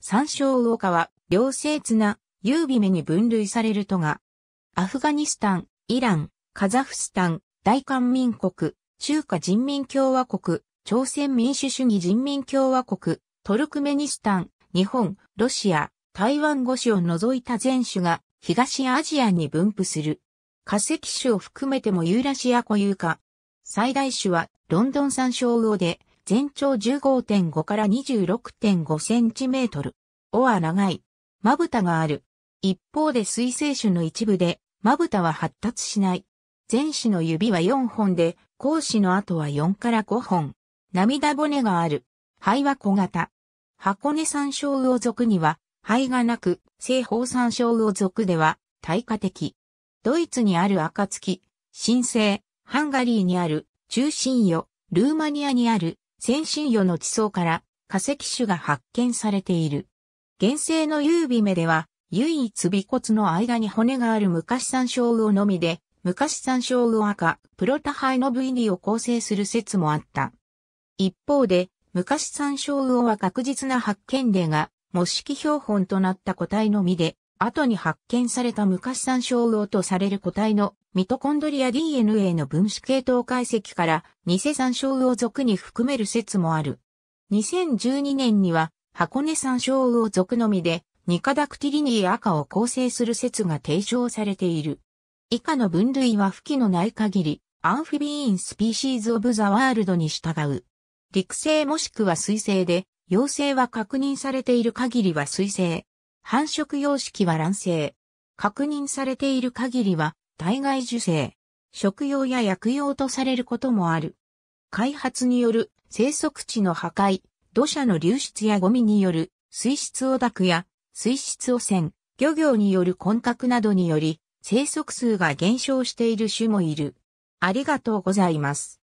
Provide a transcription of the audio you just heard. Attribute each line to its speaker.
Speaker 1: 山椒魚川、両性綱、優美目に分類されるとが、アフガニスタン、イラン、カザフスタン、大韓民国、中華人民共和国、朝鮮民主主義人民共和国、トルクメニスタン、日本、ロシア、台湾五種を除いた全種が東アジアに分布する。化石種を含めてもユーラシア固有化。最大種はロンドン山椒魚で、全長15.5から26.5センチメートル。尾は長い。まぶたがある。一方で水生種の一部で、まぶたは発達しない。前肢の指は4本で、後肢の後は4から5本。涙骨がある。肺は小型。箱根山椒魚属には、肺がなく、西方山椒魚属では、対価的。ドイツにある月、新生、ハンガリーにある、中心魚、ルーマニアにある先進魚の地層から化石種が発見されている。原生の優美目では、唯一尾骨の間に骨がある昔山椒魚のみで、昔山椒魚赤、プロタハイノブイリを構成する説もあった。一方で、昔山椒魚は確実な発見例が、模式標本となった個体のみで、後に発見された昔参照魚とされる個体のミトコンドリア DNA の分子系統解析から偽参照魚属に含める説もある。2012年には箱根参照魚属のみでニカダクティリニー赤を構成する説が提唱されている。以下の分類は付記のない限り、アンフィビーンスピーシーズ・オブ・ザ・ワールドに従う。陸生もしくは水生で、陽性は確認されている限りは水生。繁殖様式は卵生。確認されている限りは、体外受精。食用や薬用とされることもある。開発による生息地の破壊、土砂の流出やゴミによる水質汚濁や水質汚染、漁業による混濁などにより生息数が減少している種もいる。ありがとうございます。